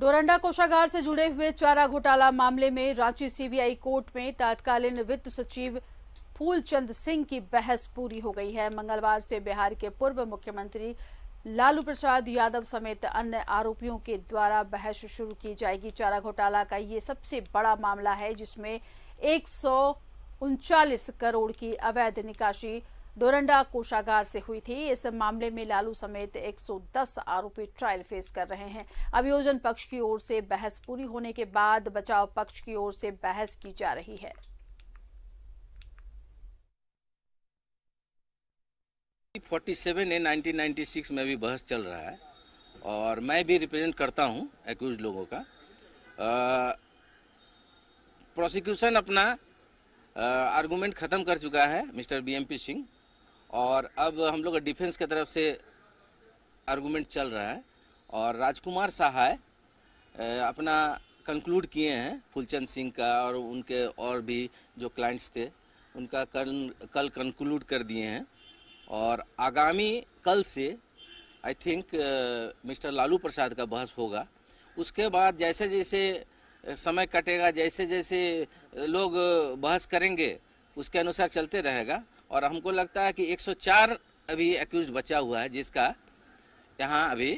डोरंडा कोषागार से जुड़े हुए चारा घोटाला मामले में रांची सीबीआई कोर्ट में तत्कालीन वित्त सचिव फूलचंद सिंह की बहस पूरी हो गई है मंगलवार से बिहार के पूर्व मुख्यमंत्री लालू प्रसाद यादव समेत अन्य आरोपियों के द्वारा बहस शुरू की जाएगी चारा घोटाला का ये सबसे बड़ा मामला है जिसमें एक करोड़ की अवैध निकासी डोरंडा कोषागार से हुई थी इस मामले में लालू समेत 110 आरोपी ट्रायल फेस कर रहे हैं अभियोजन पक्ष की ओर से बहस पूरी होने के बाद बचाव पक्ष की ओर से बहस की जा रही है फोर्टी सेवन ए नाइनटीन में भी बहस चल रहा है और मैं भी रिप्रेजेंट करता हूं एक्यूज लोगों का प्रोसिक्यूशन अपना आर्गूमेंट खत्म कर चुका है मिस्टर बीएमपी सिंह और अब हम लोग डिफेंस की तरफ से आर्गूमेंट चल रहा है और राजकुमार सहाय अपना कंक्लूड किए हैं फुलचंद सिंह का और उनके और भी जो क्लाइंट्स थे उनका कल कल कंक्लूड कर दिए हैं और आगामी कल से I think mister Lalu Prasad का बहस होगा उसके बाद जैसे जैसे समय कटेगा जैसे जैसे लोग बहस करेंगे उसके अनुसार चलते रहेगा और हमको लगता है कि 104 अभी एक्यूज बचा हुआ है जिसका यहाँ अभी